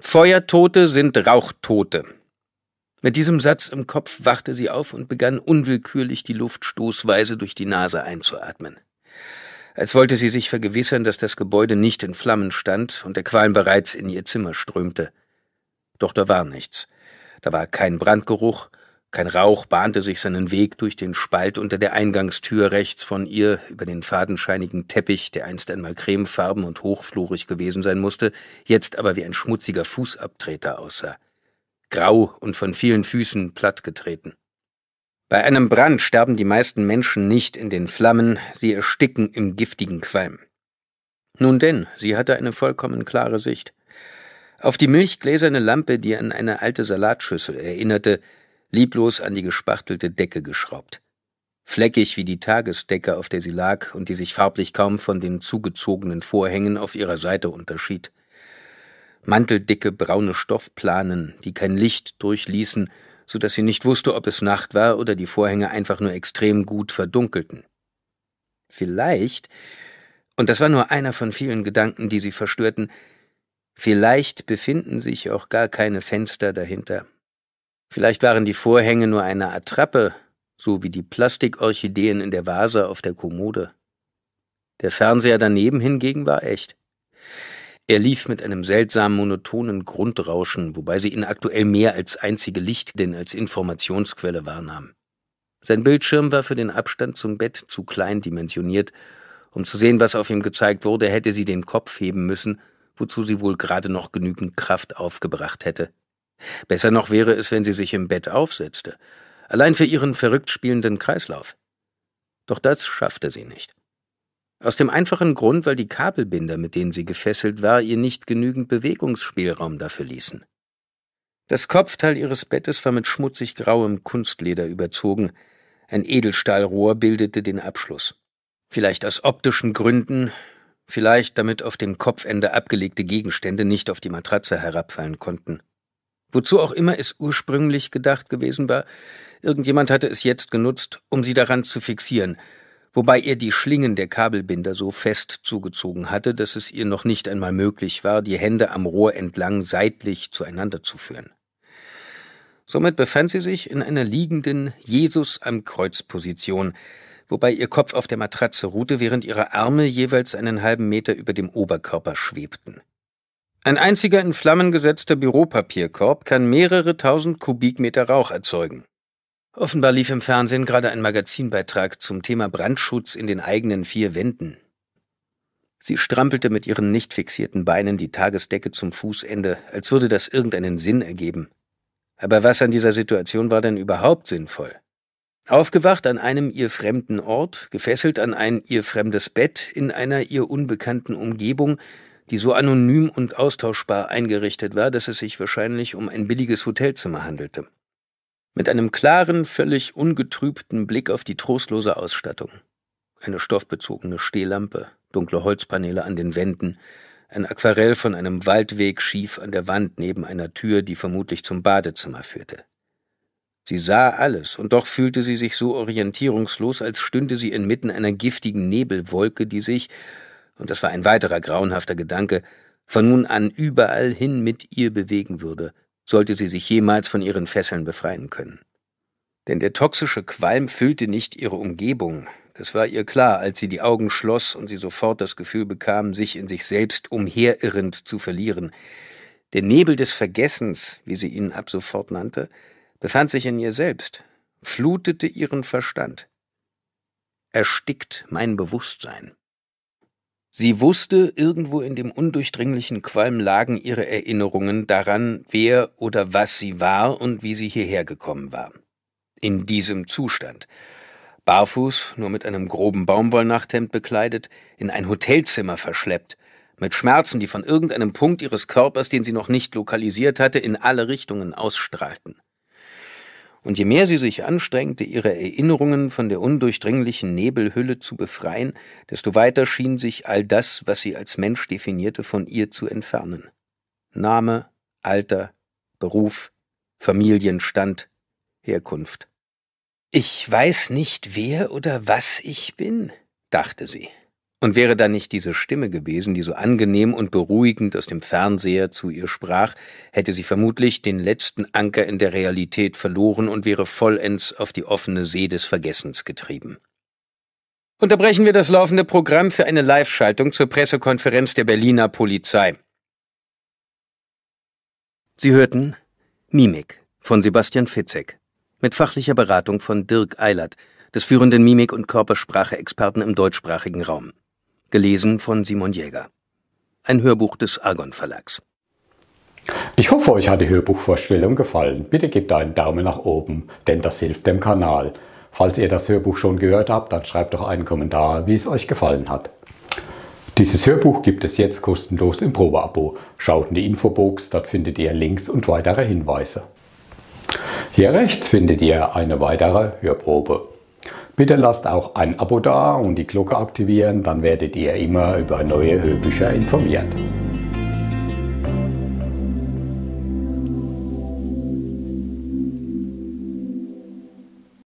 Feuertote sind Rauchtote. Mit diesem Satz im Kopf wachte sie auf und begann unwillkürlich die Luft stoßweise durch die Nase einzuatmen. Als wollte sie sich vergewissern, dass das Gebäude nicht in Flammen stand und der Qualm bereits in ihr Zimmer strömte. Doch da war nichts. Da war kein Brandgeruch, kein Rauch bahnte sich seinen Weg durch den Spalt unter der Eingangstür rechts von ihr, über den fadenscheinigen Teppich, der einst einmal cremefarben und hochflorig gewesen sein musste, jetzt aber wie ein schmutziger Fußabtreter aussah. Grau und von vielen Füßen plattgetreten. Bei einem Brand sterben die meisten Menschen nicht in den Flammen, sie ersticken im giftigen Qualm. Nun denn, sie hatte eine vollkommen klare Sicht. Auf die milchgläserne Lampe, die an eine alte Salatschüssel erinnerte, lieblos an die gespachtelte Decke geschraubt. Fleckig wie die Tagesdecke, auf der sie lag und die sich farblich kaum von den zugezogenen Vorhängen auf ihrer Seite unterschied. Manteldicke braune Stoffplanen, die kein Licht durchließen, so dass sie nicht wusste, ob es Nacht war oder die Vorhänge einfach nur extrem gut verdunkelten. Vielleicht, und das war nur einer von vielen Gedanken, die sie verstörten, vielleicht befinden sich auch gar keine Fenster dahinter. Vielleicht waren die Vorhänge nur eine Attrappe, so wie die Plastikorchideen in der Vase auf der Kommode. Der Fernseher daneben hingegen war echt. Er lief mit einem seltsamen monotonen Grundrauschen, wobei sie ihn aktuell mehr als einzige Licht denn als Informationsquelle wahrnahm. Sein Bildschirm war für den Abstand zum Bett zu klein dimensioniert. Um zu sehen, was auf ihm gezeigt wurde, hätte sie den Kopf heben müssen, wozu sie wohl gerade noch genügend Kraft aufgebracht hätte. Besser noch wäre es, wenn sie sich im Bett aufsetzte, allein für ihren verrückt spielenden Kreislauf. Doch das schaffte sie nicht. Aus dem einfachen Grund, weil die Kabelbinder, mit denen sie gefesselt war, ihr nicht genügend Bewegungsspielraum dafür ließen. Das Kopfteil ihres Bettes war mit schmutzig grauem Kunstleder überzogen, ein Edelstahlrohr bildete den Abschluss. Vielleicht aus optischen Gründen, vielleicht damit auf dem Kopfende abgelegte Gegenstände nicht auf die Matratze herabfallen konnten. Wozu auch immer es ursprünglich gedacht gewesen war, irgendjemand hatte es jetzt genutzt, um sie daran zu fixieren, wobei er die Schlingen der Kabelbinder so fest zugezogen hatte, dass es ihr noch nicht einmal möglich war, die Hände am Rohr entlang seitlich zueinander zu führen. Somit befand sie sich in einer liegenden Jesus am Kreuz Position, wobei ihr Kopf auf der Matratze ruhte, während ihre Arme jeweils einen halben Meter über dem Oberkörper schwebten. Ein einziger in Flammen gesetzter Büropapierkorb kann mehrere tausend Kubikmeter Rauch erzeugen. Offenbar lief im Fernsehen gerade ein Magazinbeitrag zum Thema Brandschutz in den eigenen vier Wänden. Sie strampelte mit ihren nicht fixierten Beinen die Tagesdecke zum Fußende, als würde das irgendeinen Sinn ergeben. Aber was an dieser Situation war denn überhaupt sinnvoll? Aufgewacht an einem ihr fremden Ort, gefesselt an ein ihr fremdes Bett in einer ihr unbekannten Umgebung, die so anonym und austauschbar eingerichtet war, dass es sich wahrscheinlich um ein billiges Hotelzimmer handelte. Mit einem klaren, völlig ungetrübten Blick auf die trostlose Ausstattung. Eine stoffbezogene Stehlampe, dunkle Holzpaneele an den Wänden, ein Aquarell von einem Waldweg schief an der Wand neben einer Tür, die vermutlich zum Badezimmer führte. Sie sah alles, und doch fühlte sie sich so orientierungslos, als stünde sie inmitten einer giftigen Nebelwolke, die sich, und das war ein weiterer grauenhafter Gedanke, von nun an überall hin mit ihr bewegen würde, sollte sie sich jemals von ihren Fesseln befreien können. Denn der toxische Qualm füllte nicht ihre Umgebung, das war ihr klar, als sie die Augen schloss und sie sofort das Gefühl bekam, sich in sich selbst umherirrend zu verlieren. Der Nebel des Vergessens, wie sie ihn ab sofort nannte, befand sich in ihr selbst, flutete ihren Verstand. Erstickt mein Bewusstsein. Sie wusste, irgendwo in dem undurchdringlichen Qualm lagen ihre Erinnerungen daran, wer oder was sie war und wie sie hierher gekommen war. In diesem Zustand. Barfuß, nur mit einem groben Baumwollnachthemd bekleidet, in ein Hotelzimmer verschleppt, mit Schmerzen, die von irgendeinem Punkt ihres Körpers, den sie noch nicht lokalisiert hatte, in alle Richtungen ausstrahlten und je mehr sie sich anstrengte, ihre Erinnerungen von der undurchdringlichen Nebelhülle zu befreien, desto weiter schien sich all das, was sie als Mensch definierte, von ihr zu entfernen. Name, Alter, Beruf, Familienstand, Herkunft. Ich weiß nicht, wer oder was ich bin, dachte sie. Und wäre da nicht diese Stimme gewesen, die so angenehm und beruhigend aus dem Fernseher zu ihr sprach, hätte sie vermutlich den letzten Anker in der Realität verloren und wäre vollends auf die offene See des Vergessens getrieben. Unterbrechen wir das laufende Programm für eine Live-Schaltung zur Pressekonferenz der Berliner Polizei. Sie hörten Mimik von Sebastian Fitzek mit fachlicher Beratung von Dirk Eilert, des führenden Mimik- und Körpersprache-Experten im deutschsprachigen Raum. Gelesen von Simon Jäger. Ein Hörbuch des Argon Verlags. Ich hoffe, euch hat die Hörbuchvorstellung gefallen. Bitte gebt einen Daumen nach oben, denn das hilft dem Kanal. Falls ihr das Hörbuch schon gehört habt, dann schreibt doch einen Kommentar, wie es euch gefallen hat. Dieses Hörbuch gibt es jetzt kostenlos im Probeabo. Schaut in die Infobox, dort findet ihr Links und weitere Hinweise. Hier rechts findet ihr eine weitere Hörprobe. Bitte lasst auch ein Abo da und die Glocke aktivieren, dann werdet ihr immer über neue Hörbücher informiert.